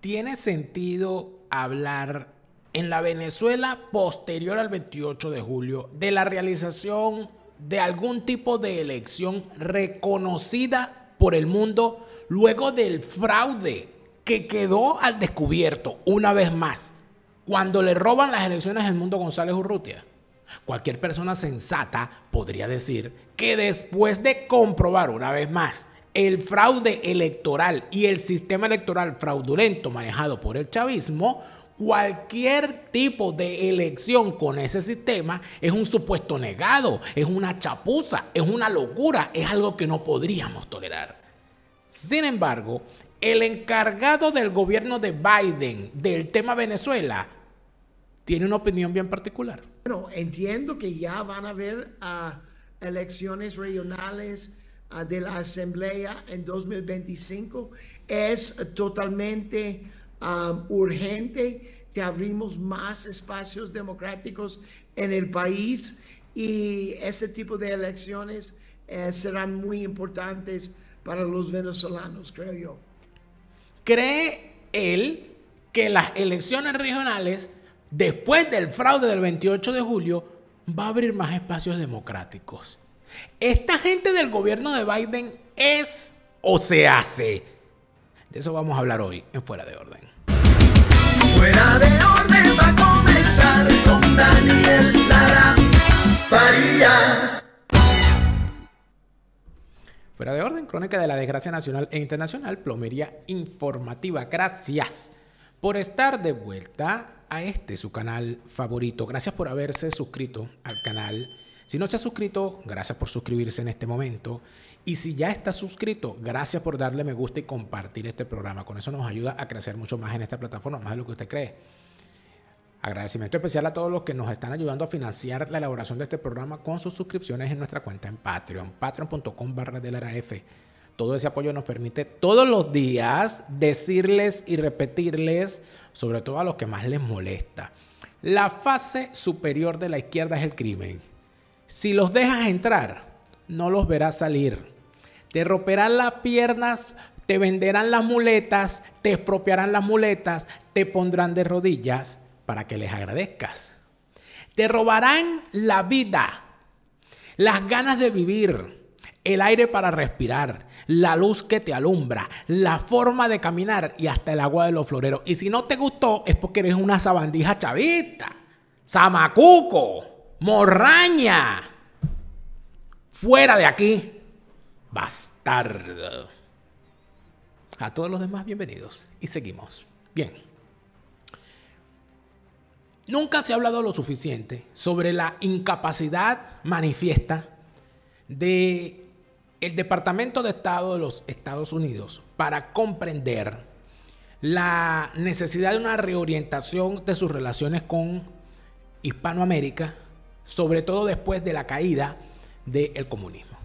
¿tiene sentido hablar en la Venezuela posterior al 28 de julio de la realización de algún tipo de elección reconocida por el mundo luego del fraude que quedó al descubierto una vez más cuando le roban las elecciones al mundo González Urrutia? Cualquier persona sensata podría decir que después de comprobar una vez más el fraude electoral y el sistema electoral fraudulento manejado por el chavismo, cualquier tipo de elección con ese sistema es un supuesto negado, es una chapuza, es una locura, es algo que no podríamos tolerar. Sin embargo, el encargado del gobierno de Biden del tema Venezuela tiene una opinión bien particular. Bueno, entiendo que ya van a haber ah, elecciones regionales Ah, de la Asamblea en 2025 es totalmente ah, urgente que abrimos más espacios democráticos en el país y ese tipo de elecciones eh, serán muy importantes para los venezolanos, creo yo. ¿Cree él que las elecciones regionales, después del fraude del 28 de julio, va a abrir más espacios democráticos? Esta gente del gobierno de Biden es o se hace. De eso vamos a hablar hoy en Fuera de Orden. Fuera de Orden va a comenzar con Daniel Lara Fuera de Orden, crónica de la desgracia nacional e internacional, plomería informativa. Gracias por estar de vuelta a este su canal favorito. Gracias por haberse suscrito al canal si no se ha suscrito, gracias por suscribirse en este momento. Y si ya está suscrito, gracias por darle me gusta y compartir este programa. Con eso nos ayuda a crecer mucho más en esta plataforma, más de lo que usted cree. Agradecimiento especial a todos los que nos están ayudando a financiar la elaboración de este programa con sus suscripciones en nuestra cuenta en Patreon, patreon.com barra del F. Todo ese apoyo nos permite todos los días decirles y repetirles, sobre todo a los que más les molesta. La fase superior de la izquierda es el crimen. Si los dejas entrar, no los verás salir. Te romperán las piernas, te venderán las muletas, te expropiarán las muletas, te pondrán de rodillas para que les agradezcas. Te robarán la vida, las ganas de vivir, el aire para respirar, la luz que te alumbra, la forma de caminar y hasta el agua de los floreros. Y si no te gustó es porque eres una sabandija chavista, samacuco. Morraña. Fuera de aquí. Bastardo. A todos los demás, bienvenidos. Y seguimos. Bien. Nunca se ha hablado lo suficiente sobre la incapacidad manifiesta de el Departamento de Estado de los Estados Unidos para comprender la necesidad de una reorientación de sus relaciones con Hispanoamérica sobre todo después de la caída del comunismo.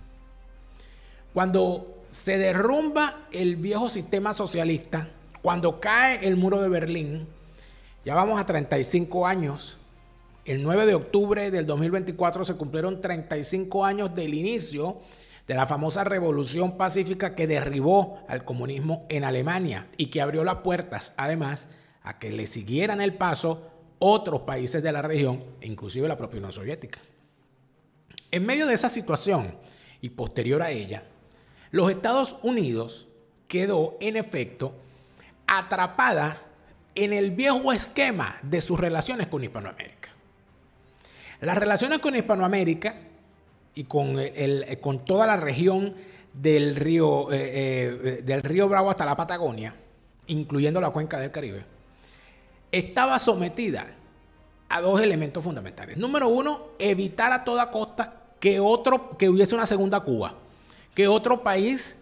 Cuando se derrumba el viejo sistema socialista, cuando cae el muro de Berlín, ya vamos a 35 años, el 9 de octubre del 2024 se cumplieron 35 años del inicio de la famosa revolución pacífica que derribó al comunismo en Alemania y que abrió las puertas, además, a que le siguieran el paso otros países de la región, e inclusive la propia Unión Soviética. En medio de esa situación y posterior a ella, los Estados Unidos quedó en efecto atrapada en el viejo esquema de sus relaciones con Hispanoamérica. Las relaciones con Hispanoamérica y con, eh, con toda la región del río, eh, eh, del río Bravo hasta la Patagonia, incluyendo la cuenca del Caribe, estaba sometida a dos elementos fundamentales. Número uno, evitar a toda costa que otro, que hubiese una segunda Cuba, que otro país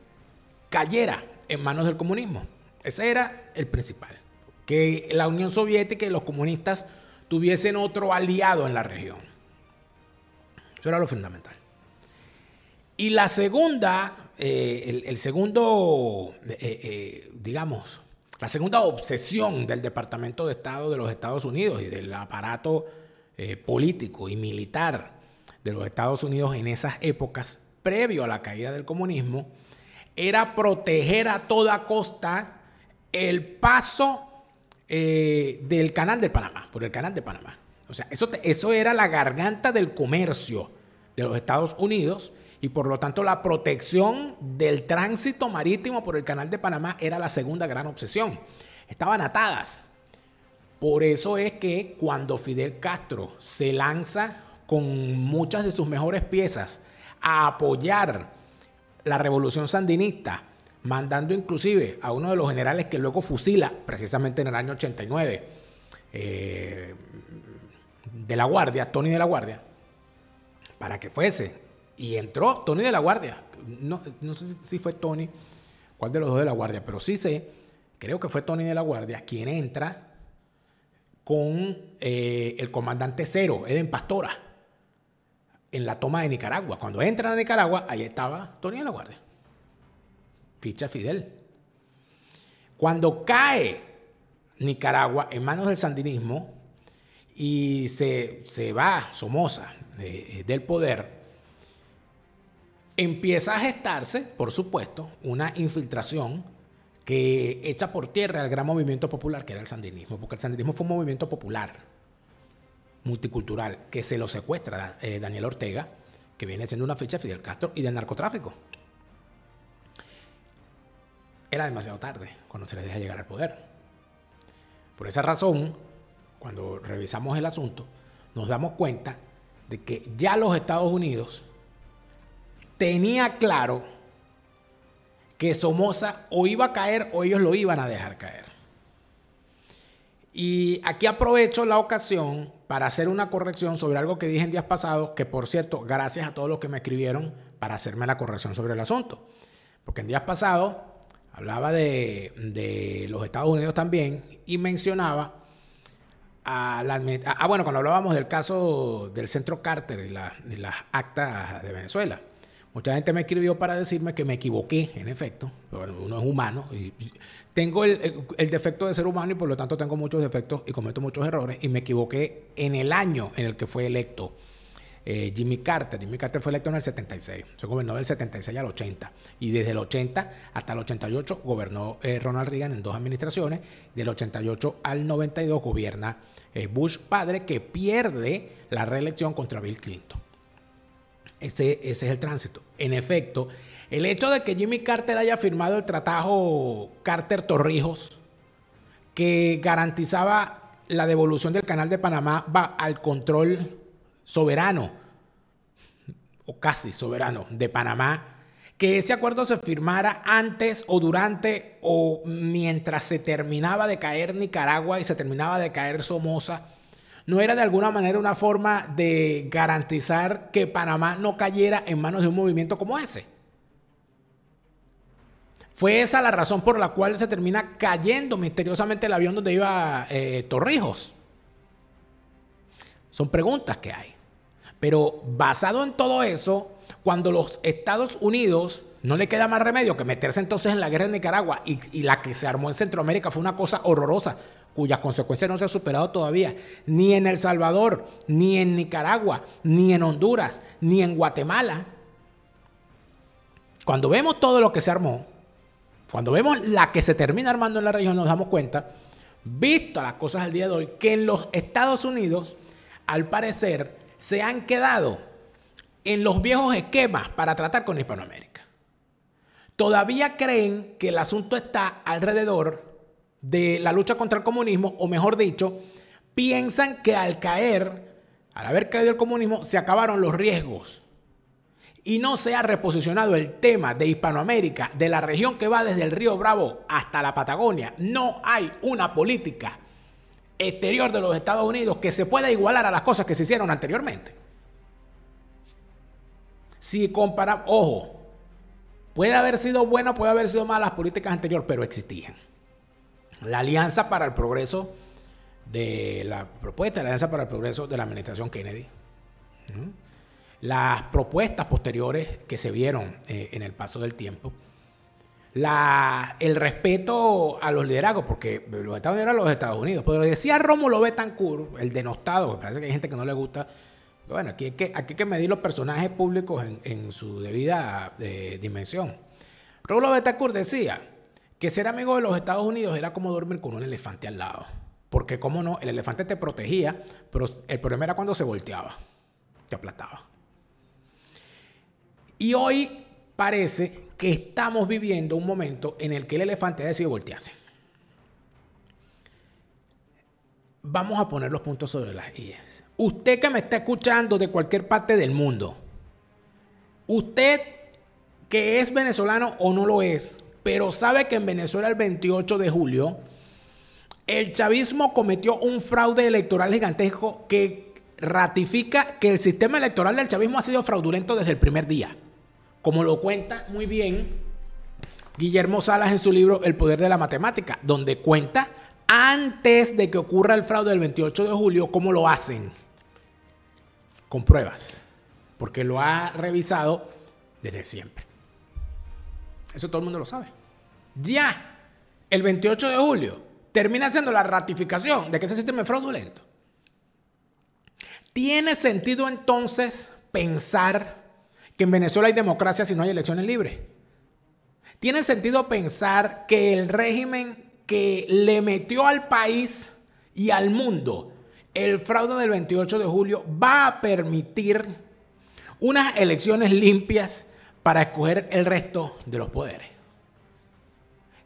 cayera en manos del comunismo. Ese era el principal. Que la Unión Soviética y los comunistas tuviesen otro aliado en la región. Eso era lo fundamental. Y la segunda, eh, el, segundo, eh, eh, digamos, la segunda obsesión del Departamento de Estado de los Estados Unidos y del aparato eh, político y militar de los Estados Unidos en esas épocas, previo a la caída del comunismo, era proteger a toda costa el paso eh, del canal de Panamá, por el canal de Panamá. O sea, eso, eso era la garganta del comercio de los Estados Unidos y por lo tanto la protección del tránsito marítimo por el Canal de Panamá era la segunda gran obsesión. Estaban atadas. Por eso es que cuando Fidel Castro se lanza con muchas de sus mejores piezas a apoyar la revolución sandinista, mandando inclusive a uno de los generales que luego fusila, precisamente en el año 89, eh, de la Guardia, Tony de la Guardia, para que fuese y entró Tony de la Guardia. No, sé si fue Tony, cuál de los dos de la Guardia, pero sí sé, creo que fue Tony de la Guardia quien entra con eh, el comandante cero, Eden Pastora, en la toma de Nicaragua. Cuando entra a Nicaragua, ahí estaba Tony de la Guardia. Ficha Fidel. Cuando cae Nicaragua en manos del sandinismo y se, va Somoza eh, eh, del poder, Empieza a gestarse, por supuesto, una infiltración que echa por tierra al gran movimiento popular que era el sandinismo, porque el sandinismo fue un movimiento popular, multicultural, que se lo secuestra eh, Daniel Ortega, que viene siendo una ficha de Fidel Castro y del narcotráfico. Era demasiado tarde cuando se les deja llegar al poder. Por esa razón, cuando revisamos el asunto, nos damos cuenta de que ya los Estados Unidos tenía claro que Somoza o iba a caer o ellos lo iban a dejar caer. Y aquí aprovecho la ocasión para hacer una corrección sobre algo que dije en días pasados, que por cierto, gracias a todos los que me escribieron para hacerme la corrección sobre el asunto. Porque en días pasados hablaba de, de los Estados Unidos también y mencionaba a la... Ah, ah, bueno, cuando hablábamos del caso del centro Carter y, y las actas de Venezuela. Mucha gente me escribió para decirme que me equivoqué, en efecto, pero bueno, uno es humano. Y tengo el, defecto de ser humano y por lo tanto tengo muchos defectos y cometo muchos errores y me equivoqué en el año en el que fue electo eh, Jimmy Carter. Jimmy Carter fue electo en el 76, se gobernó del 76 al 80 y desde el 80 hasta el 88 gobernó eh, Ronald Reagan en dos administraciones, del 88 al 92 gobierna eh, Bush padre que pierde la reelección contra Bill Clinton. Ese, es el tránsito. En efecto, el hecho de que Jimmy Carter haya firmado el tratado Carter-Torrijos, que garantizaba la devolución del canal de Panamá va al control soberano, o casi soberano, de Panamá, que ese acuerdo se firmara antes o durante o mientras se terminaba de caer Nicaragua y se terminaba de caer Somoza no era de alguna manera una forma de garantizar que Panamá no cayera en manos de un movimiento como ese. Fue esa la razón por la cual se termina cayendo misteriosamente el avión donde iba eh, Torrijos. Son preguntas que hay. Pero basado en todo eso, cuando los Estados Unidos no le queda más remedio que meterse entonces en la guerra en Nicaragua y la que se armó en Centroamérica fue una cosa horrorosa cuyas consecuencias no se han superado todavía, ni en El Salvador, ni en Nicaragua, ni en Honduras, ni en Guatemala. Cuando vemos todo lo que se armó, cuando vemos la que se termina armando en la región, nos damos cuenta, visto las cosas al día de hoy, que en los Estados Unidos, al parecer, se han quedado en los viejos esquemas para tratar con Hispanoamérica. Todavía creen que el asunto está alrededor de la lucha contra el comunismo, o mejor dicho, piensan que al caer, al haber caído el comunismo, se acabaron los riesgos y no se ha reposicionado el tema de Hispanoamérica, de la región que va desde el río Bravo hasta la Patagonia, no hay una política exterior de los Estados Unidos que se pueda igualar a las cosas que se hicieron anteriormente. Si comparamos, ojo, puede haber sido bueno, puede haber sido mala las políticas anteriores, pero existían la Alianza para el Progreso de la propuesta la Alianza para el Progreso de la Administración Kennedy. Las propuestas posteriores que se vieron eh, en el paso del tiempo. el respeto a los liderazgos, porque los Estados Unidos eran los Estados Unidos. Pero decía Rómulo Betancourt, el denostado, parece que hay gente que no le gusta. Bueno, aquí hay que, aquí medir los personajes públicos en, su debida eh, dimensión. Rómulo Betancourt decía, que ser amigo de los Estados Unidos era como dormir con un elefante al lado. Porque, cómo no, el elefante te protegía, pero el problema era cuando se volteaba, te aplastaba. Y hoy parece que estamos viviendo un momento en el que el elefante ha decidido voltearse. Vamos a poner los puntos sobre las IES. Usted que me está escuchando de cualquier parte del mundo, usted que es venezolano o no lo es, pero sabe que en Venezuela el 28 de julio el chavismo cometió un fraude electoral gigantesco que ratifica que el sistema electoral del chavismo ha sido fraudulento desde el primer día. Como lo cuenta muy bien Guillermo Salas en su libro El poder de la matemática, donde cuenta antes de que ocurra el fraude del 28 de julio cómo lo hacen. Con pruebas. Porque lo ha revisado desde siempre. Eso todo el mundo lo sabe. Ya, el 28 de julio, termina siendo la ratificación de que ese sistema es fraudulento. ¿Tiene sentido entonces pensar que en Venezuela hay democracia si no hay elecciones libres? ¿Tiene sentido pensar que el régimen que le metió al país y al mundo el fraude del 28 de julio va a permitir unas elecciones limpias para escoger el resto de los poderes.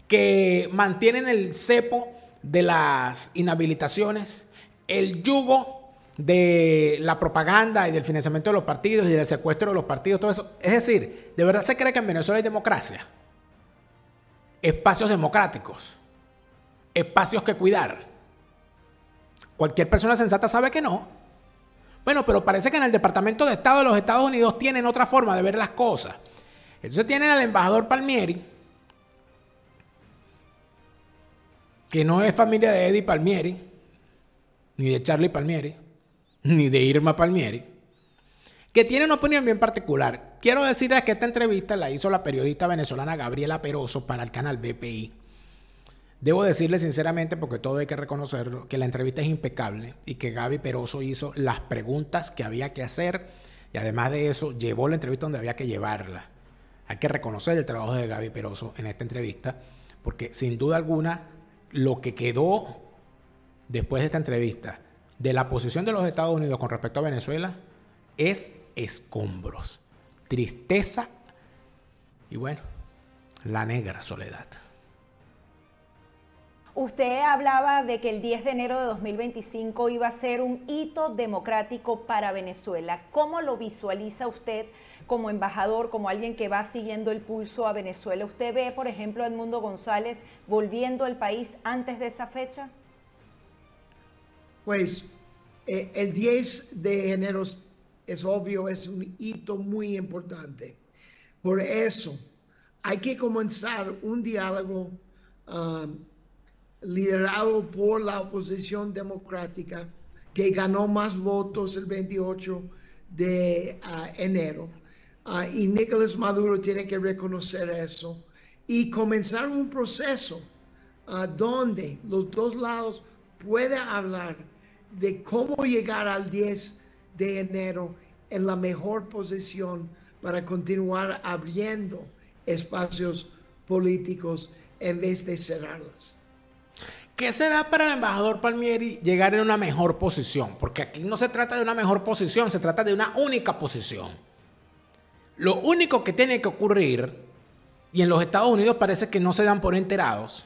Que mantienen el cepo de las inhabilitaciones, el yugo de la propaganda y del financiamiento de los partidos y del secuestro de los partidos, todo eso. Es decir, ¿de verdad se cree que en Venezuela hay democracia? Espacios democráticos, espacios que cuidar. Cualquier persona sensata sabe que no, bueno, pero parece que en el Departamento de Estado de los Estados Unidos tienen otra forma de ver las cosas. Entonces tienen al embajador Palmieri, que no es familia de Eddie Palmieri, ni de Charlie Palmieri, ni de Irma Palmieri, que tiene una opinión bien particular. Quiero decirles que esta entrevista la hizo la periodista venezolana Gabriela Peroso para el canal BPI. Debo decirle sinceramente, porque todo hay que reconocerlo, que la entrevista es impecable y que Gaby Peroso hizo las preguntas que había que hacer y además de eso llevó la entrevista donde había que llevarla. Hay que reconocer el trabajo de Gaby Peroso en esta entrevista, porque sin duda alguna lo que quedó después de esta entrevista de la posición de los Estados Unidos con respecto a Venezuela es escombros, tristeza y bueno, la negra soledad. Usted hablaba de que el 10 de enero de 2025 iba a ser un hito democrático para Venezuela. ¿Cómo lo visualiza usted como embajador, como alguien que va siguiendo el pulso a Venezuela? ¿Usted ve, por ejemplo, a Edmundo González volviendo al país antes de esa fecha? Pues eh, el 10 de enero es obvio, es un hito muy importante. Por eso hay que comenzar un diálogo. Ah, liderado por la oposición democrática, que ganó más votos el 28 de ah, enero. Ah, y Nicolás Maduro tiene que reconocer eso y comenzar un proceso ah, donde los dos lados puedan hablar de cómo llegar al 10 de enero en la mejor posición para continuar abriendo espacios políticos en vez de cerrarlas. ¿Qué será para el embajador Palmieri llegar en una mejor posición? Porque aquí no se trata de una mejor posición, se trata de una única posición. Lo único que tiene que ocurrir, y en los Estados Unidos parece que no se dan por enterados,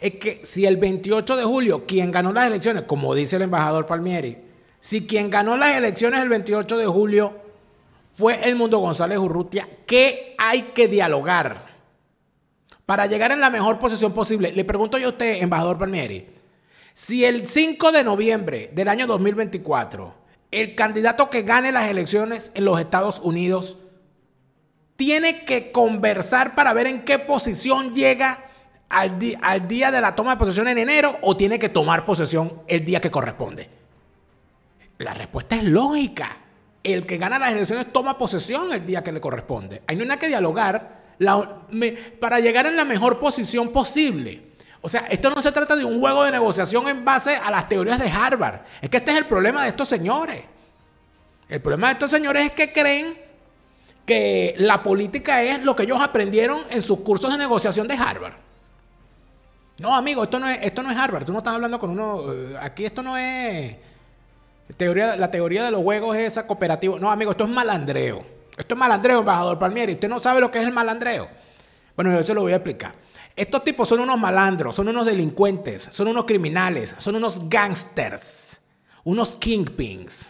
es que si el 28 de julio quien ganó las elecciones, como dice el embajador Palmieri, si quien ganó las elecciones el 28 de julio fue el mundo González Urrutia, ¿qué hay que dialogar? para llegar en la mejor posición posible. Le pregunto yo a usted, embajador Palmieri, si el 5 de noviembre del año 2024, el candidato que gane las elecciones en los Estados Unidos tiene que conversar para ver en qué posición llega al, al día de la toma de posesión en enero o tiene que tomar posesión el día que corresponde. La respuesta es lógica. El que gana las elecciones toma posesión el día que le corresponde. Ahí no hay nada que dialogar para llegar en la mejor posición posible. O sea, esto no se trata de un juego de negociación en base a las teorías de Harvard. Es que este es el problema de estos señores. El problema de estos señores es que creen que la política es lo que ellos aprendieron en sus cursos de negociación de Harvard. No, amigo, esto no es, esto no es Harvard. Tú no estás hablando con uno. Eh, aquí esto no es. Teoría, la teoría de los juegos es esa cooperativa. No, amigo, esto es malandreo. Esto es malandreo, embajador Palmieri. Usted no sabe lo que es el malandreo. Bueno, yo se lo voy a explicar. Estos tipos son unos malandros, son unos delincuentes, son unos criminales, son unos gangsters, unos kingpins.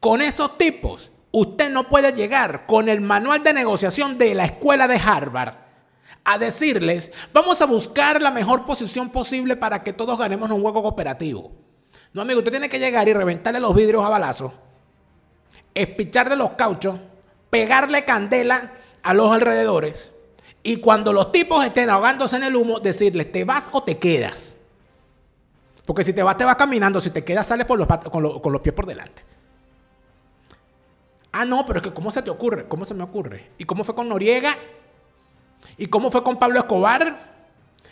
Con esos tipos, usted no puede llegar con el manual de negociación de la escuela de Harvard a decirles, vamos a buscar la mejor posición posible para que todos ganemos un juego cooperativo. No, amigo, usted tiene que llegar y reventarle los vidrios a balazos de los cauchos, pegarle candela a los alrededores y cuando los tipos estén ahogándose en el humo, decirles, ¿te vas o te quedas? Porque si te vas, te vas caminando, si te quedas, sales con, los pies por delante. Ah, no, pero es que ¿cómo se te ocurre? ¿Cómo se me ocurre? ¿Y cómo fue con Noriega? ¿Y cómo fue con Pablo Escobar?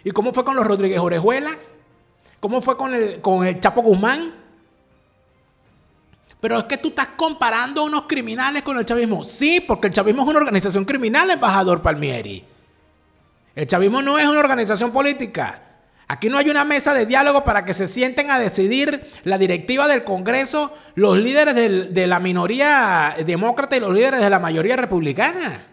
¿Y cómo fue con los Rodríguez Orejuela? ¿Cómo fue con con el Chapo Guzmán? Pero es que tú estás comparando unos criminales con el chavismo. Sí, porque el chavismo es una organización criminal, embajador Palmieri. El chavismo no es una organización política. Aquí no hay una mesa de diálogo para que se sienten a decidir la directiva del Congreso, los líderes de la minoría demócrata y los líderes de la mayoría republicana.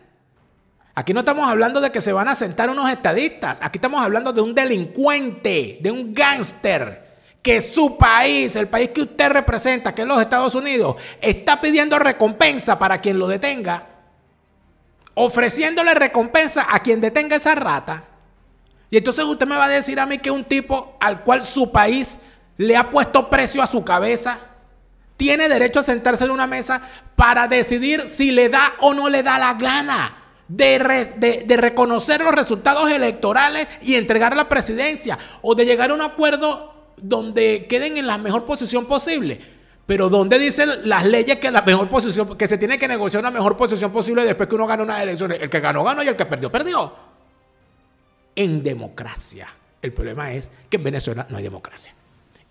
Aquí no estamos hablando de que se van a sentar unos estadistas. Aquí estamos hablando de un delincuente, de un gángster que su país, el país que usted representa, que es los Estados Unidos, está pidiendo recompensa para quien lo detenga, ofreciéndole recompensa a quien detenga esa rata. Y entonces usted me va a decir a mí que un tipo al cual su país le ha puesto precio a su cabeza, tiene derecho a sentarse en una mesa para decidir si le da o no le da la gana. De, de reconocer los resultados electorales y entregar la presidencia o de llegar a un acuerdo donde queden en la mejor posición posible. Pero donde dicen las leyes que la mejor posición, que se tiene que negociar una mejor posición posible después que uno gana unas elecciones? El que ganó, ganó y el que perdió, perdió. En democracia. El problema es que en Venezuela no hay democracia.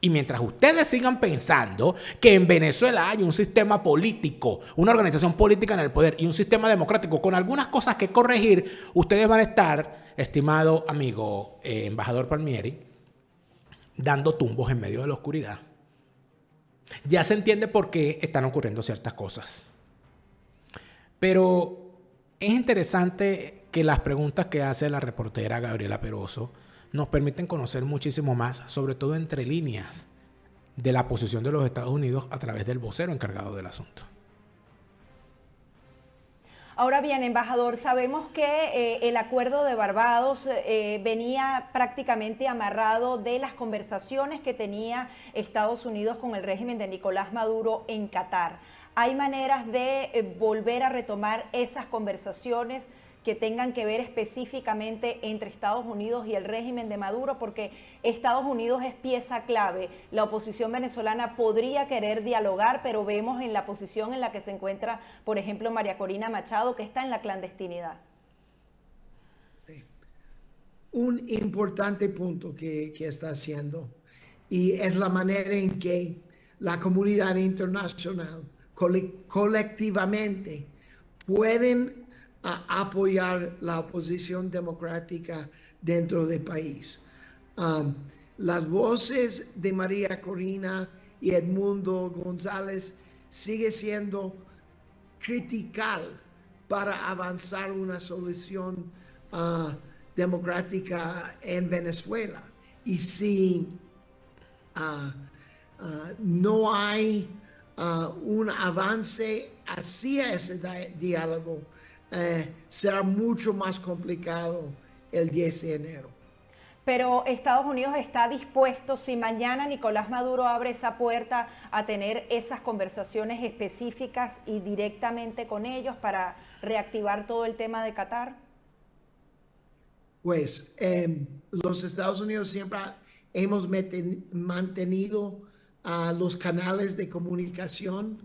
Y mientras ustedes sigan pensando que en Venezuela hay un sistema político, una organización política en el poder y un sistema democrático con algunas cosas que corregir, ustedes van a estar, estimado amigo eh, embajador Palmieri, dando tumbos en medio de la oscuridad. Ya se entiende por qué están ocurriendo ciertas cosas. Pero es interesante que las preguntas que hace la reportera Gabriela Peroso nos permiten conocer muchísimo más, sobre todo entre líneas, de la posición de los Estados Unidos a través del vocero encargado del asunto. Ahora bien, embajador, sabemos que eh, el acuerdo de Barbados eh, venía prácticamente amarrado de las conversaciones que tenía Estados Unidos con el régimen de Nicolás Maduro en Qatar. ¿Hay maneras de eh, volver a retomar esas conversaciones? que tengan que ver específicamente entre Estados Unidos y el régimen de Maduro, porque Estados Unidos es pieza clave. La oposición venezolana podría querer dialogar, pero vemos en la posición en la que se encuentra, por ejemplo, María Corina Machado, que está en la clandestinidad. Un importante punto que, que está haciendo y es la manera en que la comunidad internacional colectivamente pueden a apoyar la oposición democrática dentro del país. Um, las voces de María Corina y Edmundo González sigue siendo critical para avanzar una solución uh, democrática en Venezuela. Y si uh, uh, no hay un avance hacia ese diálogo, eh, será mucho más complicado el 10 de enero. Pero Estados Unidos está dispuesto, si mañana Nicolás Maduro abre esa puerta, a tener esas conversaciones específicas y directamente con ellos para reactivar todo el tema de Qatar. Pues em, los Estados Unidos siempre hemos mantenido a los canales de comunicación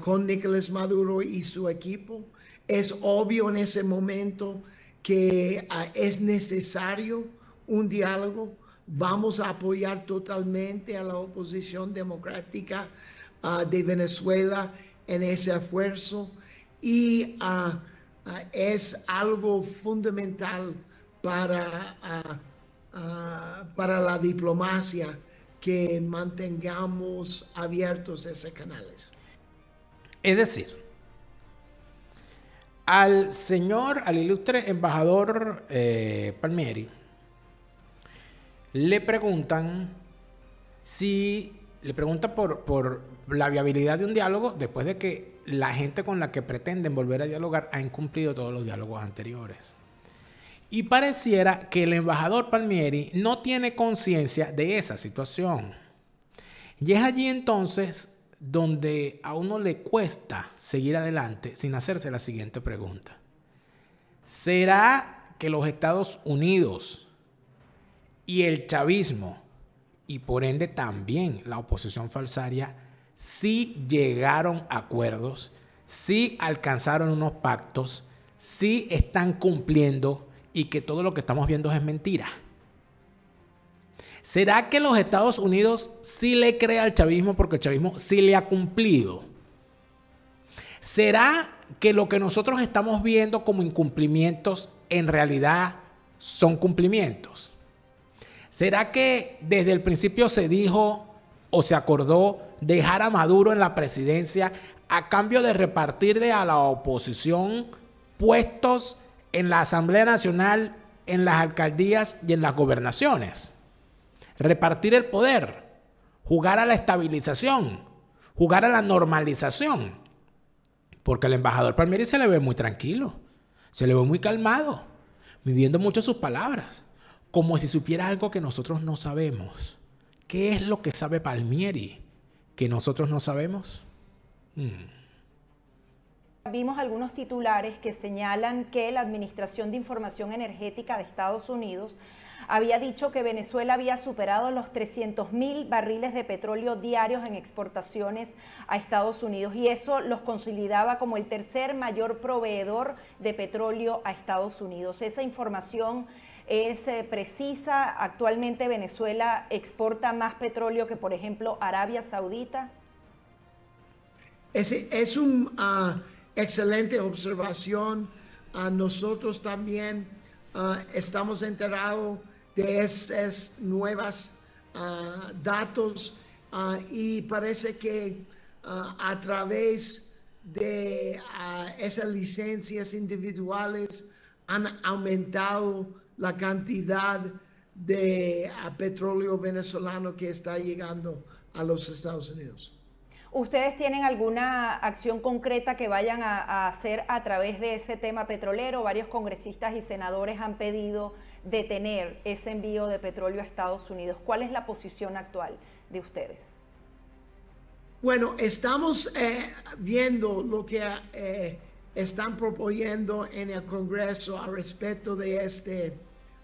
con Nicolás Maduro y su equipo. Es obvio en ese momento que ah, es necesario un diálogo. Vamos a apoyar totalmente a la oposición democrática ah, de Venezuela en ese esfuerzo y ah, es algo fundamental para, para la diplomacia que mantengamos abiertos esos canales. Es decir, al señor, al ilustre embajador eh, Palmieri, le preguntan si, le preguntan por, por la viabilidad de un diálogo después de que la gente con la que pretenden volver a dialogar ha incumplido todos los diálogos anteriores. Y pareciera que el embajador Palmieri no tiene conciencia de esa situación. Y es allí entonces donde a uno le cuesta seguir adelante sin hacerse la siguiente pregunta. ¿Será que los Estados Unidos y el chavismo y por ende también la oposición falsaria sí llegaron a acuerdos, sí alcanzaron unos pactos, sí están cumpliendo y que todo lo que estamos viendo es mentira? ¿Será que los Estados Unidos sí le cree al chavismo porque el chavismo sí le ha cumplido? ¿Será que lo que nosotros estamos viendo como incumplimientos en realidad son cumplimientos? ¿Será que desde el principio se dijo o se acordó dejar a Maduro en la presidencia a cambio de repartirle a la oposición puestos en la Asamblea Nacional, en las alcaldías y en las gobernaciones? repartir el poder, jugar a la estabilización, jugar a la normalización. Porque el embajador Palmieri se le ve muy tranquilo, se le ve muy calmado, midiendo mucho sus palabras, como si supiera algo que nosotros no sabemos. ¿Qué es lo que sabe Palmieri que nosotros no sabemos? Hmm. Vimos algunos titulares que señalan que la Administración de Información Energética de Estados Unidos había dicho que Venezuela había superado los 300 mil barriles de petróleo diarios en exportaciones a Estados Unidos y eso los consolidaba como el tercer mayor proveedor de petróleo a Estados Unidos. Esa información es eh, precisa. Actualmente Venezuela exporta más petróleo que, por ejemplo, Arabia Saudita. Es, es una ah, excelente observación. A nosotros también ah, estamos enterados de esas nuevas ah, datos ah, y parece que ah, a través de esas licencias individuales han aumentado la cantidad de petróleo venezolano que está llegando a los Estados Unidos. ¿Ustedes tienen alguna acción concreta que vayan a hacer a través de ese tema petrolero? Varios congresistas y senadores han pedido detener ese envío de petróleo a Estados Unidos. ¿Cuál es la posición actual de ustedes? Bueno, estamos eh, viendo lo que eh, están proponiendo en el Congreso al respecto de este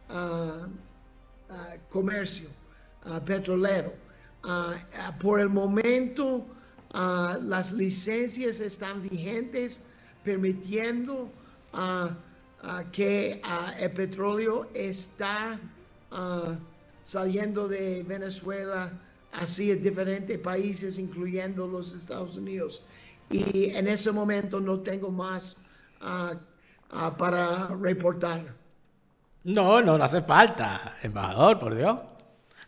ah, ah, comercio ah, petrolero. por el momento, las licencias están vigentes, permitiendo que el petróleo está ah, saliendo de Venezuela hacia diferentes países, incluyendo los Estados Unidos. Y en ese momento no tengo más ah, ah, para reportar. No, no, no hace falta, embajador, por Dios.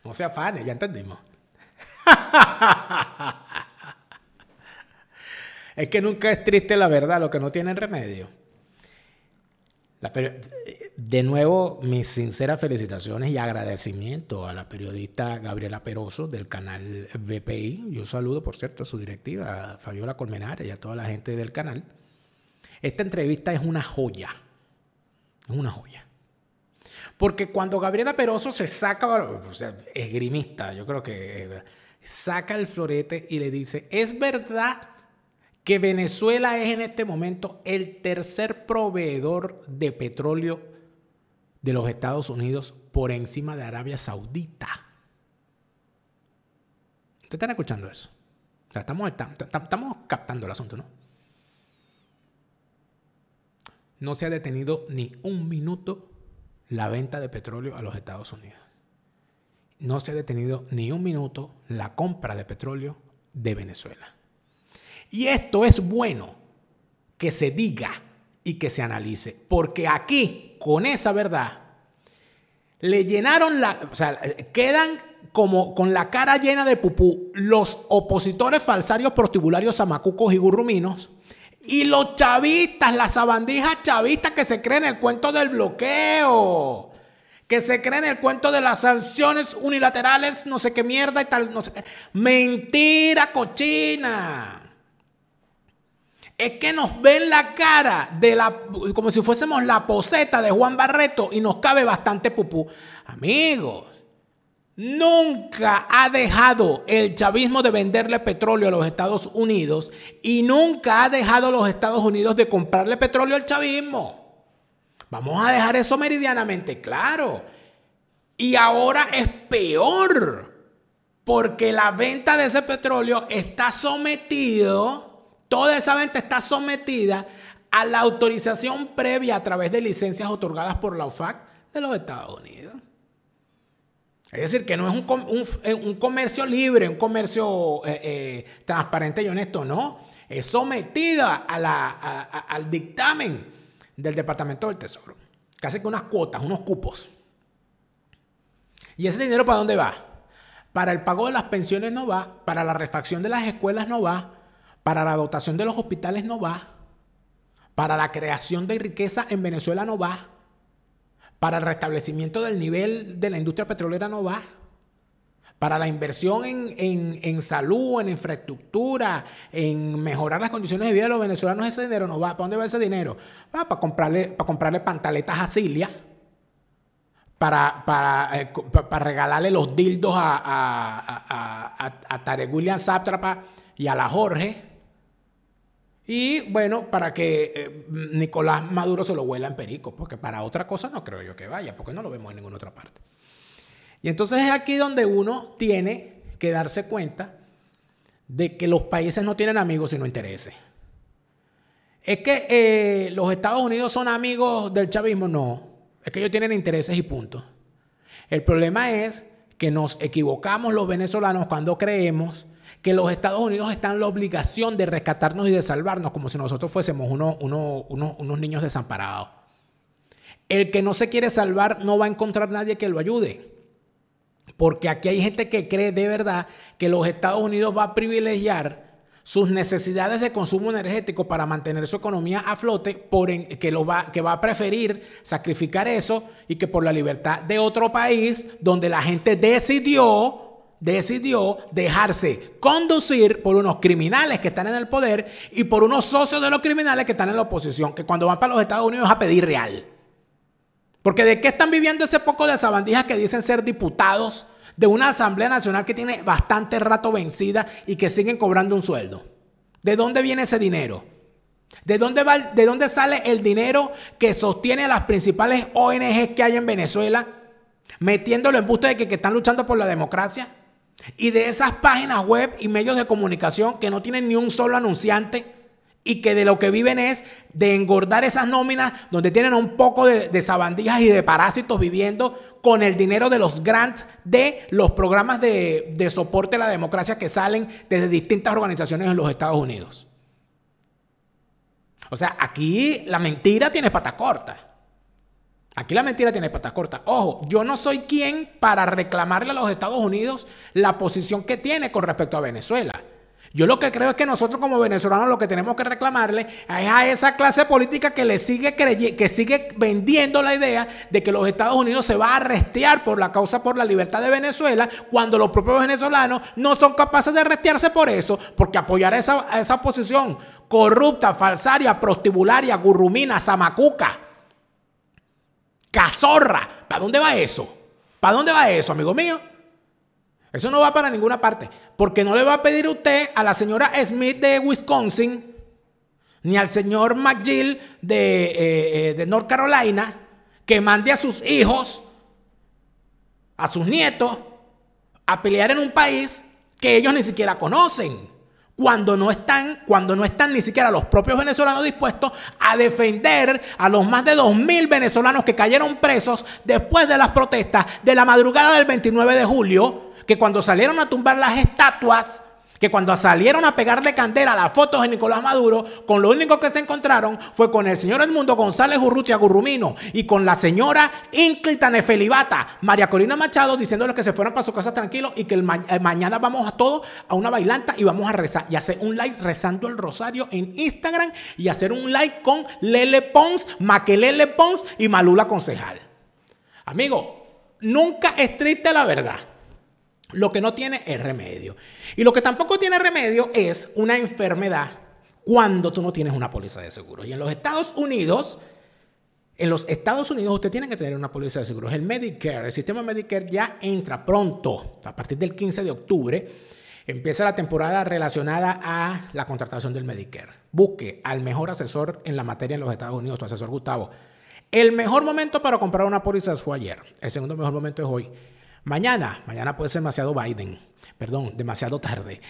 No se afane, ya entendimos. es que nunca es triste la verdad, lo que no tiene remedio de nuevo, mis sinceras felicitaciones y agradecimiento a la periodista Gabriela Peroso del canal BPI. Yo saludo, por cierto, a su directiva, a Fabiola Colmenares y a toda la gente del canal. Esta entrevista es una joya. Es una joya. Porque cuando Gabriela Peroso se saca, o sea, esgrimista, yo creo que eh, saca el florete y le dice, es verdad que Venezuela es en este momento el tercer proveedor de petróleo de los Estados Unidos por encima de Arabia Saudita. ¿Ustedes están escuchando eso? O sea, estamos captando el asunto, ¿no? No se ha detenido ni un minuto la venta de petróleo a los Estados Unidos. No se ha detenido ni un minuto la compra de petróleo de Venezuela. Y esto es bueno que se diga y que se analice, porque aquí, con esa verdad, le llenaron la, o sea, quedan como con la cara llena de pupú los opositores falsarios, prostibularios, zamacucos y gurruminos, y los chavistas, las sabandijas chavistas que se creen el cuento del bloqueo, que se creen el cuento de las sanciones unilaterales, no sé qué mierda y tal, no Mentira cochina es que nos ven la cara de la, como si fuésemos la poseta de Juan Barreto y nos cabe bastante pupú. Amigos, nunca ha dejado el chavismo de venderle petróleo a los Estados Unidos y nunca ha dejado los Estados Unidos de comprarle petróleo al chavismo. Vamos a dejar eso meridianamente claro. Y ahora es peor porque la venta de ese petróleo está sometido Toda esa venta está sometida a la autorización previa a través de licencias otorgadas por la UFAC de los Estados Unidos. Es decir, que no es un, eh, comercio libre, un comercio eh, eh, transparente y honesto, no. Es sometida al dictamen del Departamento del Tesoro. Casi que unas cuotas, unos cupos. ¿Y ese dinero para dónde va? Para el pago de las pensiones no va, para la refacción de las escuelas no va, para la dotación de los hospitales no va. Para la creación de riqueza en Venezuela no va. Para el restablecimiento del nivel de la industria petrolera no va. Para la inversión en, salud, en infraestructura, en mejorar las condiciones de vida de los venezolanos, ese dinero no va. ¿Para dónde va ese dinero? Va ah, para comprarle, para comprarle pantaletas a Cilia. Para, para, eh, regalarle los dildos a, a, Tarek William Sátrapa y a la Jorge y bueno, para que eh, Nicolás Maduro se lo vuela en perico, porque para otra cosa no creo yo que vaya, porque no lo vemos en ninguna otra parte. Y entonces es aquí donde uno tiene que darse cuenta de que los países no tienen amigos sino intereses. Es que eh, los Estados Unidos son amigos del chavismo, no. Es que ellos tienen intereses y punto. El problema es que nos equivocamos los venezolanos cuando creemos que los Estados Unidos están en la obligación de rescatarnos y de salvarnos como si nosotros fuésemos uno, unos niños desamparados. El que no se quiere salvar no va a encontrar nadie que lo ayude. Porque aquí hay gente que cree de verdad que los Estados Unidos va a privilegiar sus necesidades de consumo energético para mantener su economía a flote, por que, va, que va a preferir sacrificar eso y que por la libertad de otro país donde la gente decidió decidió dejarse conducir por unos criminales que están en el poder y por unos socios de los criminales que están en la oposición, que cuando van para los Estados Unidos a pedir real. Porque de qué están viviendo ese poco de sabandijas que dicen ser diputados de una Asamblea Nacional que tiene bastante rato vencida y que siguen cobrando un sueldo. ¿De dónde viene ese dinero? ¿De dónde, va, ¿De dónde sale el dinero que sostiene a las principales ONG que hay en Venezuela? Metiéndolo en busca de que están luchando por la democracia. Y de esas páginas web y medios de comunicación que no tienen ni un solo anunciante y que de lo que viven es de engordar esas nóminas donde tienen un poco de, de sabandijas y de parásitos viviendo con el dinero de los grants de los programas de, de soporte a la democracia que salen desde distintas organizaciones en los Estados Unidos. O sea, aquí la mentira tiene pata corta. Aquí la mentira tiene patas cortas. Ojo, yo no soy quien para reclamarle a los Estados Unidos la posición que tiene con respecto a Venezuela. Yo lo que creo es que nosotros como venezolanos lo que tenemos que reclamarle es a esa clase política que le sigue que sigue vendiendo la idea de que los Estados Unidos se va a arrestear por la causa por la libertad de Venezuela cuando los propios venezolanos no son capaces de arrestearse por eso, porque apoyar a esa, posición corrupta, falsaria, prostibularia, gurrumina, zamacuca ¡Cazorra! ¿Para dónde va eso? ¿Para dónde va eso, amigo mío? Eso no va para ninguna parte. Porque no le va a pedir usted a la señora Smith de Wisconsin, ni al señor McGill de, eh, eh, de North Carolina, que mande a sus hijos, a sus nietos, a pelear en un país que ellos ni siquiera conocen cuando no están, cuando no están ni siquiera los propios venezolanos dispuestos a defender a los más de 2.000 venezolanos que cayeron presos después de las protestas de la madrugada del 29 de julio, que cuando salieron a tumbar las estatuas que cuando salieron a pegarle candela a las fotos de Nicolás Maduro, con lo único que se encontraron fue con el señor Edmundo González Urrutia Gurrumino y con la señora Inclita Nefelibata, María Corina Machado, diciéndoles que se fueran para su casa tranquilo y que eh, mañana vamos a todos a una bailanta y vamos a rezar y hacer un like rezando el rosario en Instagram y hacer un like con Lele Pons, Maquelele Pons y Malula Concejal. Amigo, nunca es triste la verdad. Lo que no tiene es remedio. Y lo que tampoco tiene remedio es una enfermedad cuando tú no tienes una póliza de seguro. Y en los Estados Unidos, en los Estados Unidos usted tiene que tener una póliza de seguro. El Medicare, el sistema Medicare ya entra pronto, a partir del 15 de octubre, empieza la temporada relacionada a la contratación del Medicare. Busque al mejor asesor en la materia en los Estados Unidos, tu asesor Gustavo. El mejor momento para comprar una póliza fue ayer, el segundo mejor momento es hoy. Mañana, mañana puede ser demasiado Biden, perdón, demasiado tarde.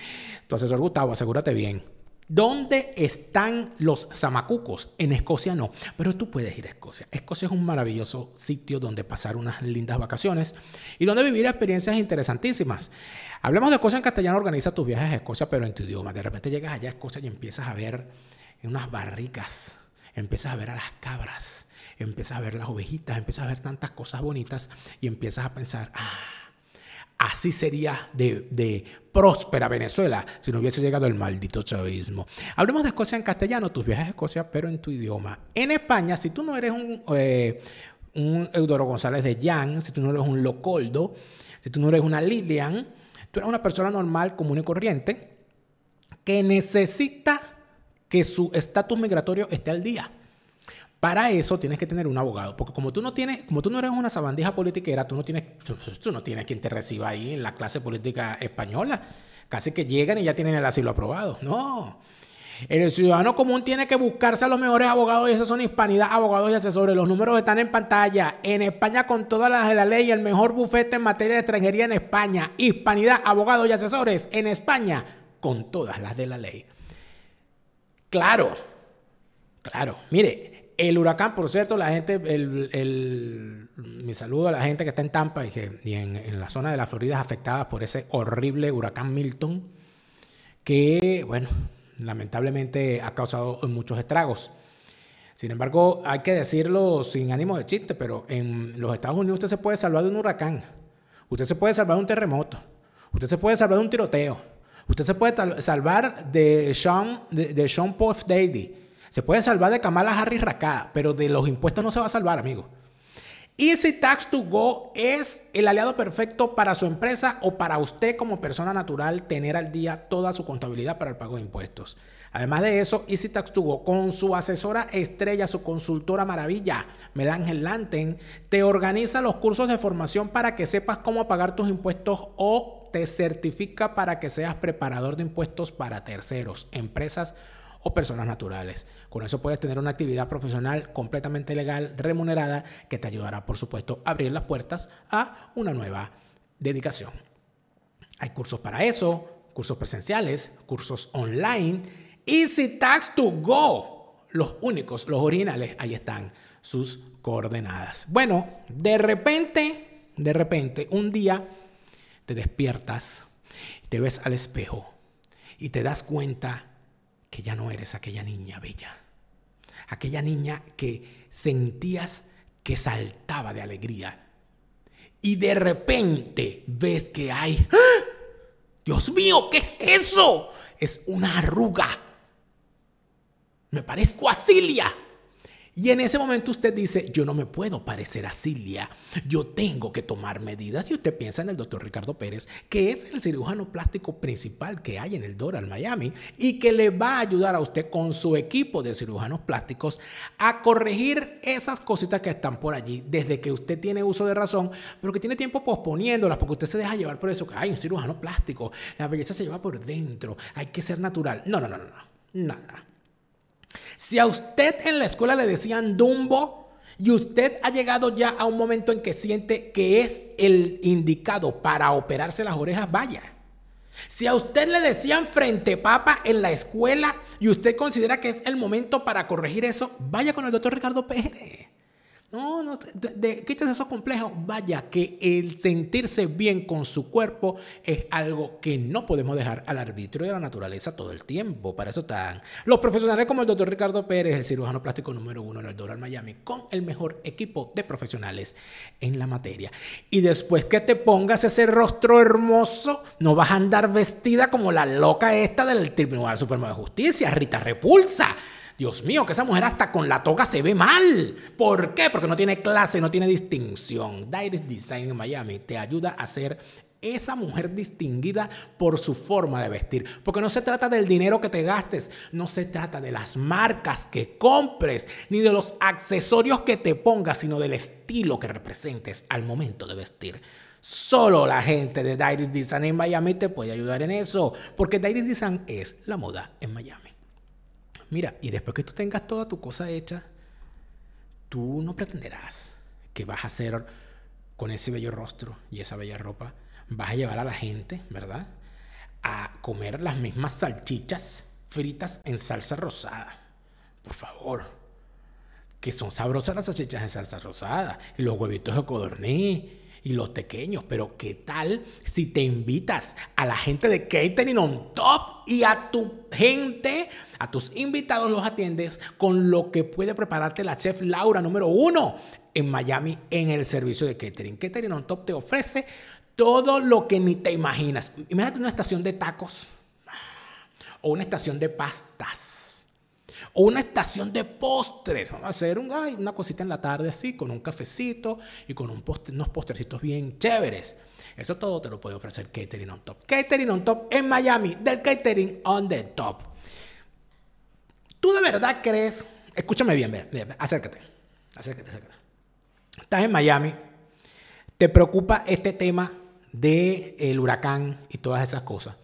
Tu asesor Gustavo, asegúrate bien. ¿Dónde están los samacucos En Escocia no, pero tú puedes ir a Escocia. Escocia es un maravilloso sitio donde pasar unas lindas vacaciones y donde vivir experiencias interesantísimas. Hablamos de Escocia en castellano, organiza tus viajes a Escocia, pero en tu idioma. De repente llegas allá a Escocia y empiezas a ver unas barricas, empiezas a ver a las cabras, empiezas a ver las ovejitas, empiezas a ver tantas cosas bonitas y empiezas a pensar, ah, Así sería de, próspera Venezuela si no hubiese llegado el maldito chavismo. Hablamos de Escocia en castellano, tus viajes a Escocia, pero en tu idioma. En España, si tú no eres un, eh, un Eudoro González de Jan, si tú no eres un Locoldo, si tú no eres una Lilian, tú eres una persona normal, común y corriente, que necesita que su estatus migratorio esté al día. Para eso tienes que tener un abogado, porque como tú no tienes, tú no eres una sabandija politiquera, tú no tienes, tú, no tienes quien te reciba ahí en la clase política española. Casi que llegan y ya tienen el asilo aprobado. No. El ciudadano común tiene que buscarse a los mejores abogados y esos son Hispanidad Abogados y Asesores. Los números están en pantalla. En España con todas las de la ley, el mejor bufete en materia de extranjería en España. Hispanidad Abogados y Asesores en España con todas las de la ley. Claro, claro. Mire, el huracán, por cierto, la gente, el, mi saludo a la gente que está en Tampa y, en, la zona de las Florida afectadas por ese horrible huracán Milton, que, bueno, lamentablemente ha causado muchos estragos. Sin embargo, hay que decirlo sin ánimo de chiste, pero en los Estados Unidos usted se puede salvar de un huracán, usted se puede salvar de un terremoto, usted se puede salvar de un tiroteo, usted se puede salvar de Sean, de, de se puede salvar de Kamala Harris racada, pero de los impuestos no se va a salvar, amigo. Easy Tax to Go es el aliado perfecto para su empresa o para usted como persona natural tener al día toda su contabilidad para el pago de impuestos. Además de eso, Easy Tax to Go con su asesora estrella, su consultora maravilla, Melángel Lanten, te organiza los cursos de formación para que sepas cómo pagar tus impuestos o te certifica para que seas preparador de impuestos para terceros, empresas o personas naturales. Con eso puedes tener una actividad profesional completamente legal, remunerada, que te ayudará, por supuesto, a abrir las puertas a una nueva dedicación. Hay cursos para eso, cursos presenciales, cursos online. Easy Tax to Go, los únicos, los originales, ahí están sus coordenadas. Bueno, de repente, de repente, un día te despiertas, te ves al espejo y te das cuenta que ya no eres aquella niña bella, aquella niña que sentías que saltaba de alegría y de repente ves que hay, ¡Ah! Dios mío, ¿qué es eso? Es una arruga. Me parezco a Cilia. Y en ese momento usted dice, yo no me puedo parecer a Silvia, yo tengo que tomar medidas. Y usted piensa en el doctor Ricardo Pérez, que es el cirujano plástico principal que hay en el Doral Miami y que le va a ayudar a usted con su equipo de cirujanos plásticos a corregir esas cositas que están por allí desde que usted tiene uso de razón, pero que tiene tiempo posponiéndolas porque usted se deja llevar por eso, que hay un cirujano plástico, la belleza se lleva por dentro, hay que ser natural. No, no, no, no, no, no. no. Si a usted en la escuela le decían Dumbo y usted ha llegado ya a un momento en que siente que es el indicado para operarse las orejas, vaya. Si a usted le decían frente papa en la escuela y usted considera que es el momento para corregir eso, vaya con el doctor Ricardo Pérez. No, no, quítese esos complejos. Vaya, que el sentirse bien con su cuerpo es algo que no podemos dejar al arbitrio de la naturaleza todo el tiempo. Para eso están los profesionales como el doctor Ricardo Pérez, el cirujano plástico número uno en el Doral Miami, con el mejor equipo de profesionales en la materia. Y después que te pongas ese rostro hermoso, no vas a andar vestida como la loca esta del Tribunal Supremo de Justicia, Rita Repulsa. Dios mío, que esa mujer hasta con la toga se ve mal. ¿Por qué? Porque no tiene clase, no tiene distinción. Dirish Design en Miami te ayuda a ser esa mujer distinguida por su forma de vestir. Porque no se trata del dinero que te gastes, no se trata de las marcas que compres, ni de los accesorios que te pongas, sino del estilo que representes al momento de vestir. Solo la gente de Dirish Design en Miami te puede ayudar en eso, porque Dirish Design es la moda en Miami. Mira, y después que tú tengas toda tu cosa hecha, tú no pretenderás que vas a hacer con ese bello rostro y esa bella ropa, vas a llevar a la gente, ¿verdad? A comer las mismas salchichas fritas en salsa rosada. Por favor. Que son sabrosas las salchichas en salsa rosada. Y los huevitos de codorniz y los pequeños, pero ¿qué tal si te invitas a la gente de Catering on Top y a tu gente, a tus invitados los atiendes con lo que puede prepararte la chef Laura número uno en Miami en el servicio de Catering? Catering on Top te ofrece todo lo que ni te imaginas. Imagínate una estación de tacos o una estación de pastas o una estación de postres. Vamos a hacer un, una cosita en la tarde así, con un cafecito y con un unos postrecitos bien chéveres. Eso todo te lo puede ofrecer Catering on Top. Catering on Top en Miami, del Catering on the Top. ¿Tú de verdad crees? Escúchame bien, acércate. Acércate, acércate. Estás en Miami, te preocupa este tema del huracán y todas esas cosas.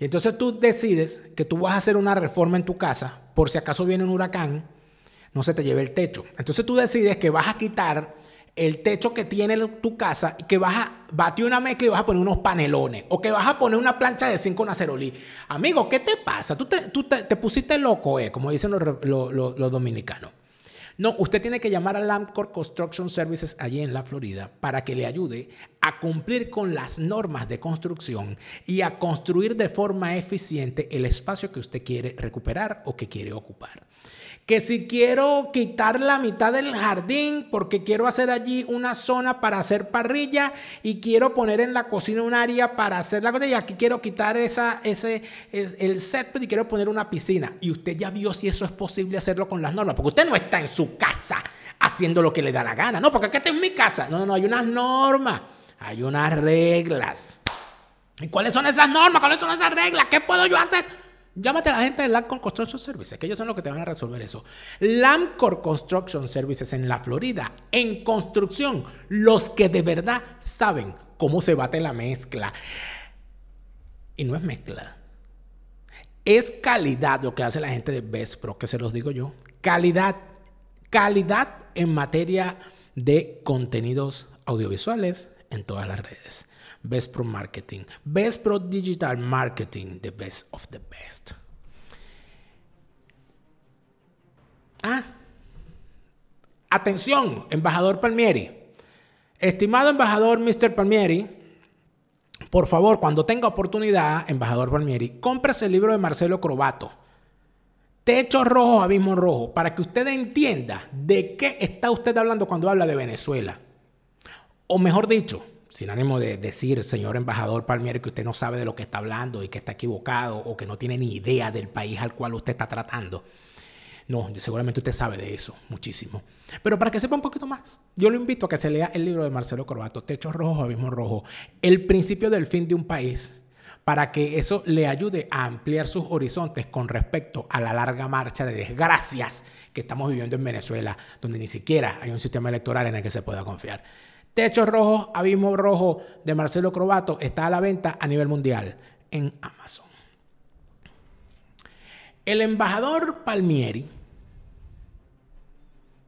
Y entonces tú decides que tú vas a hacer una reforma en tu casa por si acaso viene un huracán, no se te lleve el techo. Entonces tú decides que vas a quitar el techo que tiene tu casa y que vas a batir una mezcla y vas a poner unos panelones o que vas a poner una plancha de cinco nacerolí. Amigo, ¿qué te pasa? Tú te, pusiste loco, eh, como dicen los dominicanos. No, usted tiene que llamar a Lamcor Construction Services allí en la Florida para que le ayude a cumplir con las normas de construcción y a construir de forma eficiente el espacio que usted quiere recuperar o que quiere ocupar que si quiero quitar la mitad del jardín porque quiero hacer allí una zona para hacer parrilla y quiero poner en la cocina un área para hacer la cocina y aquí quiero quitar esa, ese, el set pues, y quiero poner una piscina. Y usted ya vio si eso es posible hacerlo con las normas, porque usted no está en su casa haciendo lo que le da la gana, no, porque aquí está en mi casa. No, no, no, hay unas normas, hay unas reglas. ¿Y cuáles son esas normas? ¿Cuáles son esas reglas? ¿Qué puedo yo hacer? Llámate a la gente de LAMCOR Construction Services, que ellos son los que te van a resolver eso. LAMCOR Construction Services en la Florida, en construcción, los que de verdad saben cómo se bate la mezcla. Y no es mezcla. Es calidad lo que hace la gente de Best Pro, que se los digo yo. Calidad. Calidad en materia de contenidos audiovisuales en todas las redes. Best Pro Marketing, Best Pro Digital Marketing, the best of the best. Ah, atención, embajador Palmieri. Estimado embajador Mr. Palmieri, por favor, cuando tenga oportunidad, embajador Palmieri, cómprese el libro de Marcelo Crobato. Techo rojo, abismo rojo, para que usted entienda de qué está usted hablando cuando habla de Venezuela. O mejor dicho, sin ánimo de decir, señor embajador Palmieri, que usted no sabe de lo que está hablando y que está equivocado o que no tiene ni idea del país al cual usted está tratando. No, seguramente usted sabe de eso muchísimo. Pero para que sepa un poquito más, yo lo invito a que se lea el libro de Marcelo Corbato, Techos Rojos, Abismo Rojo, El principio del fin de un país, para que eso le ayude a ampliar sus horizontes con respecto a la larga marcha de desgracias que estamos viviendo en Venezuela, donde ni siquiera hay un sistema electoral en el que se pueda confiar. Techos Rojos, Abismo Rojo de Marcelo Crobato está a la venta a nivel mundial en Amazon. El embajador Palmieri.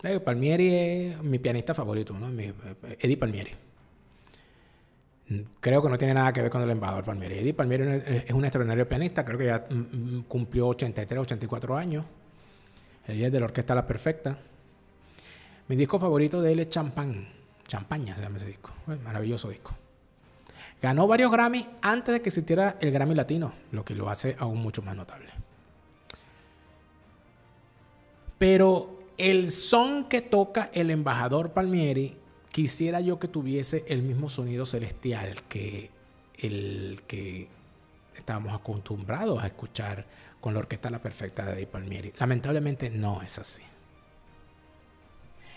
Eh, Palmieri es mi pianista favorito, ¿no? Eh, Eddie Palmieri. Creo que no tiene nada que ver con el embajador Palmieri. Eddie Palmieri es un extraordinario pianista, creo que ya mm, mm, cumplió 83, 84 años. El es de la orquesta La Perfecta. Mi disco favorito de él es Champán. Champaña se llama ese disco. Maravilloso disco. Ganó varios Grammy antes de que existiera el Grammy Latino, lo que lo hace aún mucho más notable. Pero el son que toca el embajador Palmieri, quisiera yo que tuviese el mismo sonido celestial que el que estábamos acostumbrados a escuchar con la orquesta La Perfecta de Palmieri. Lamentablemente no es así.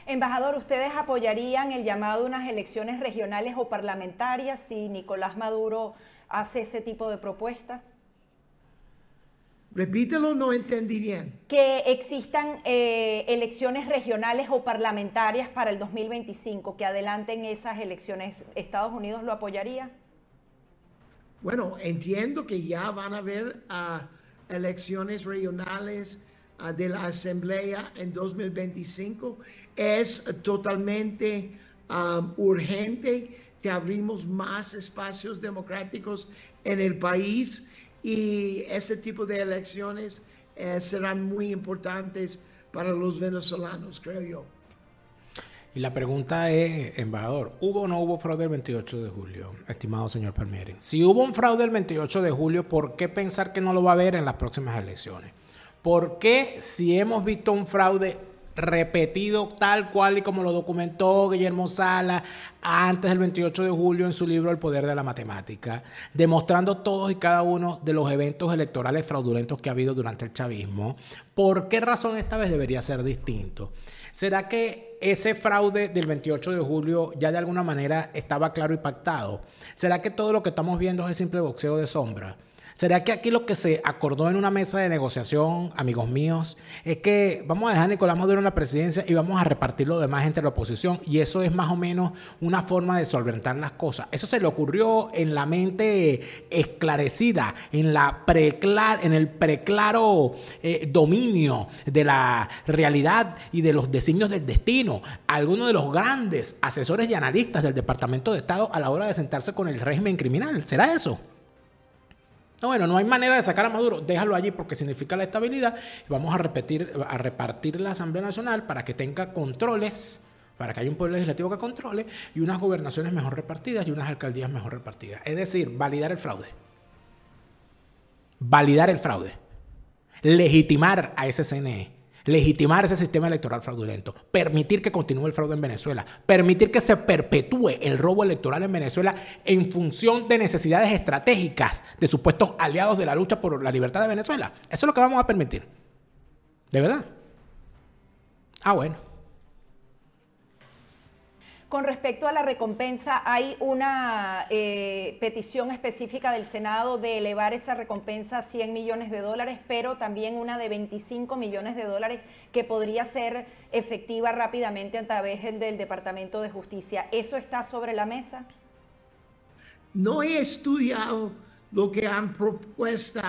Embajador, ¿ustedes apoyarían el llamado a unas elecciones regionales o parlamentarias si Nicolás Maduro hace ese tipo de propuestas? Repítelo, no entendí bien. Que existan eh, elecciones regionales o parlamentarias para el 2025, que adelanten esas elecciones. ¿Estados Unidos lo apoyaría? Bueno, entiendo que ya van a haber ah, elecciones regionales ah, de la Asamblea en 2025 es totalmente um, urgente que abrimos más espacios democráticos en el país y ese tipo de elecciones eh, serán muy importantes para los venezolanos, creo yo. Y la pregunta es, embajador, ¿hubo o no hubo fraude el 28 de julio, estimado señor Palmieri? Si hubo un fraude el 28 de julio, ¿por qué pensar que no lo va a haber en las próximas elecciones? ¿Por qué si hemos visto un fraude repetido tal cual y como lo documentó Guillermo Sala antes del 28 de julio en su libro El Poder de la Matemática, demostrando todos y cada uno de los eventos electorales fraudulentos que ha habido durante el chavismo. ¿Por qué razón esta vez debería ser distinto? ¿Será que ese fraude del 28 de julio ya de alguna manera estaba claro y pactado? ¿Será que todo lo que estamos viendo es simple boxeo de sombra? ¿Será que aquí lo que se acordó en una mesa de negociación, amigos míos, es que vamos a dejar a Nicolás Maduro en la presidencia y vamos a repartir lo demás entre la oposición? Y eso es más o menos una forma de solventar las cosas. Eso se le ocurrió en la mente esclarecida, en, la en el preclaro eh, dominio de la realidad y de los designios del destino. Algunos de los grandes asesores y analistas del Departamento de Estado a la hora de sentarse con el régimen criminal. ¿Será eso? No, bueno, no hay manera de sacar a Maduro, déjalo allí porque significa la estabilidad. Vamos a, repetir, a repartir la Asamblea Nacional para que tenga controles para que haya un poder legislativo que controle y unas gobernaciones mejor repartidas y unas alcaldías mejor repartidas. Es decir, validar el fraude. Validar el fraude. Legitimar a ese CNE legitimar ese sistema electoral fraudulento, permitir que continúe el fraude en Venezuela, permitir que se perpetúe el robo electoral en Venezuela en función de necesidades estratégicas de supuestos aliados de la lucha por la libertad de Venezuela. Eso es lo que vamos a permitir. ¿De verdad? Ah, bueno. Con respecto a la recompensa, hay una eh, petición específica del Senado de elevar esa recompensa a 100 millones de dólares, pero también una de 25 millones de dólares que podría ser efectiva rápidamente a través del Departamento de Justicia. ¿Eso está sobre la mesa? No he estudiado lo que han propuesto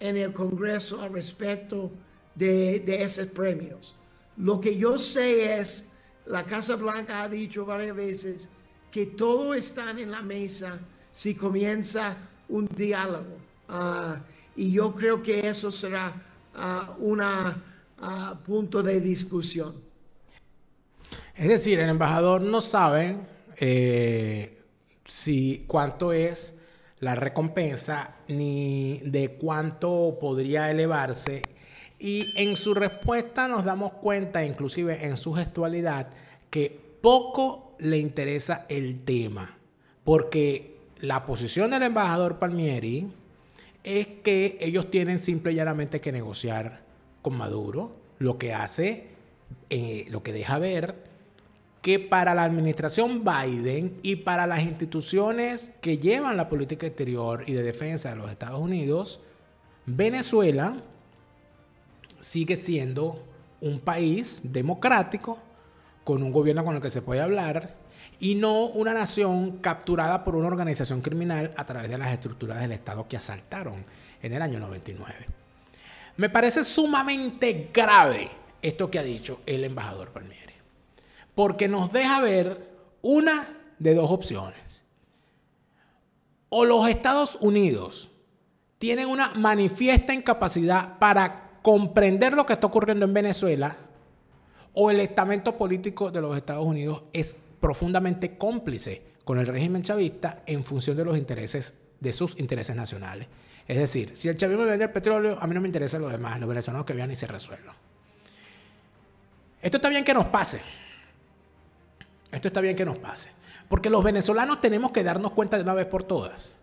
en el Congreso al respecto de, de esos premios. Lo que yo sé es la Casa Blanca ha dicho varias veces que todo está en la mesa si comienza un diálogo. Ah, y yo creo que eso será ah, un ah, punto de discusión. Es decir, el embajador no sabe eh, si cuánto es la recompensa ni de cuánto podría elevarse y en su respuesta nos damos cuenta, inclusive en su gestualidad, que poco le interesa el tema, porque la posición del embajador Palmieri es que ellos tienen simple y llanamente que negociar con Maduro, lo que hace, eh, lo que deja ver que para la administración Biden y para las instituciones que llevan la política exterior y de defensa de los Estados Unidos, Venezuela sigue siendo un país democrático, con un gobierno con el que se puede hablar, y no una nación capturada por una organización criminal a través de las estructuras del Estado que asaltaron en el año 99. Me parece sumamente grave esto que ha dicho el embajador Palmieri, porque nos deja ver una de dos opciones. O los Estados Unidos tienen una manifiesta incapacidad para comprender lo que está ocurriendo en Venezuela o el estamento político de los Estados Unidos es profundamente cómplice con el régimen chavista en función de los intereses, de sus intereses nacionales. Es decir, si el chavismo vende el petróleo, a mí no me interesa lo demás, los venezolanos que vean y se resuelvan. Esto está bien que nos pase. Esto está bien que nos pase. Porque los venezolanos tenemos que darnos cuenta de una vez por todas.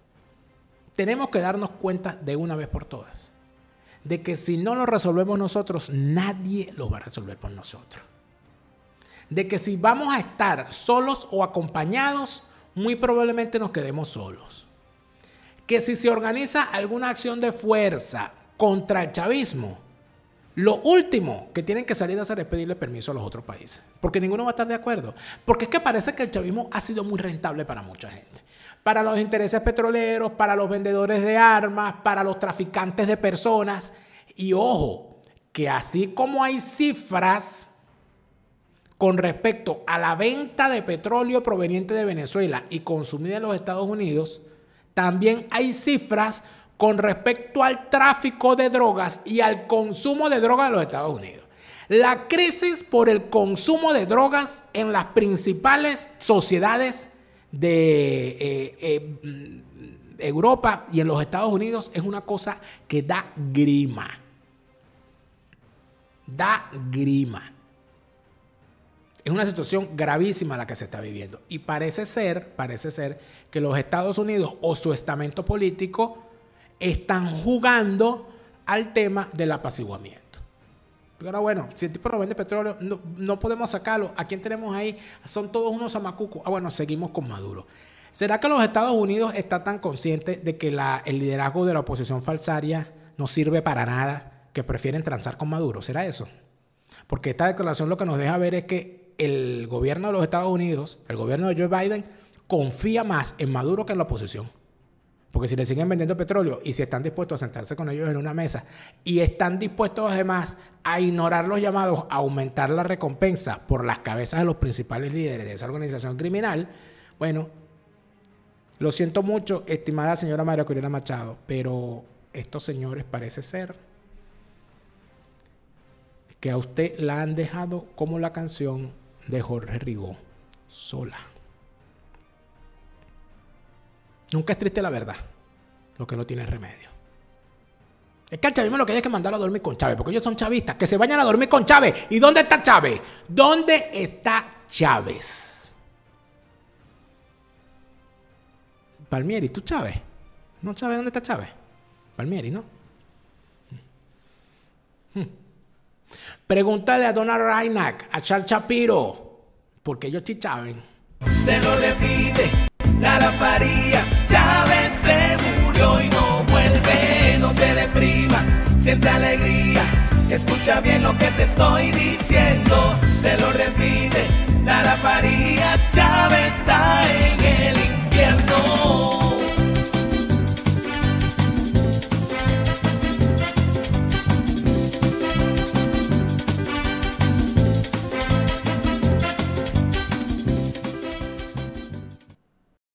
Tenemos que darnos cuenta de una vez por todas de que si no lo resolvemos nosotros, nadie lo va a resolver por nosotros. De que si vamos a estar solos o acompañados, muy probablemente nos quedemos solos. Que si se organiza alguna acción de fuerza contra el chavismo, lo último que tienen que salir a hacer es pedirle permiso a los otros países, porque ninguno va a estar de acuerdo. Porque es que parece que el chavismo ha sido muy rentable para mucha gente para los intereses petroleros, para los vendedores de armas, para los traficantes de personas. Y ojo, que así como hay cifras con respecto a la venta de petróleo proveniente de Venezuela y consumida en los Estados Unidos, también hay cifras con respecto al tráfico de drogas y al consumo de drogas en los Estados Unidos. La crisis por el consumo de drogas en las principales sociedades de eh, eh, Europa y en los Estados Unidos es una cosa que da grima. Da grima. Es una situación gravísima la que se está viviendo. Y parece ser, parece ser que los Estados Unidos o su estamento político están jugando al tema de la apaciguamiento bueno, si el tipo no vende petróleo, no, podemos sacarlo. ¿A quién tenemos ahí? Son todos unos amacucos. Ah, bueno, seguimos con Maduro. ¿Será que los Estados Unidos están tan conscientes de que el liderazgo de la oposición falsaria no sirve para nada, que prefieren transar con Maduro? ¿Será eso? Porque esta declaración lo que nos deja ver es que el gobierno de los Estados Unidos, el gobierno de Joe Biden, confía más en Maduro que en la oposición. Porque si le siguen vendiendo petróleo y si están dispuestos a sentarse con ellos en una mesa y están dispuestos además a ignorar los llamados a aumentar la recompensa por las cabezas de los principales líderes de esa organización criminal, bueno, lo siento mucho, estimada señora María Corina Machado, pero estos señores parece ser que a usted la han dejado como la canción de Jorge Rigó, sola. Nunca es triste la verdad que no tiene remedio. Es que al chavismo lo que hay que mandarlo a dormir con Chávez, porque ellos son chavistas, que se vayan a dormir con Chávez. ¿Y dónde está Chávez? ¿Dónde está Chávez? Palmieri, ¿tú Chávez? ¿No chávez dónde está Chávez? Palmieri, ¿no? Hmm. Hmm. Pregúntale a Donald Reinach, a Charles Chapiro porque ellos chichaben. Se lo le pide, siente alegría. Escucha bien lo que te estoy diciendo, te lo repite. Taraparía, Chávez está en el infierno.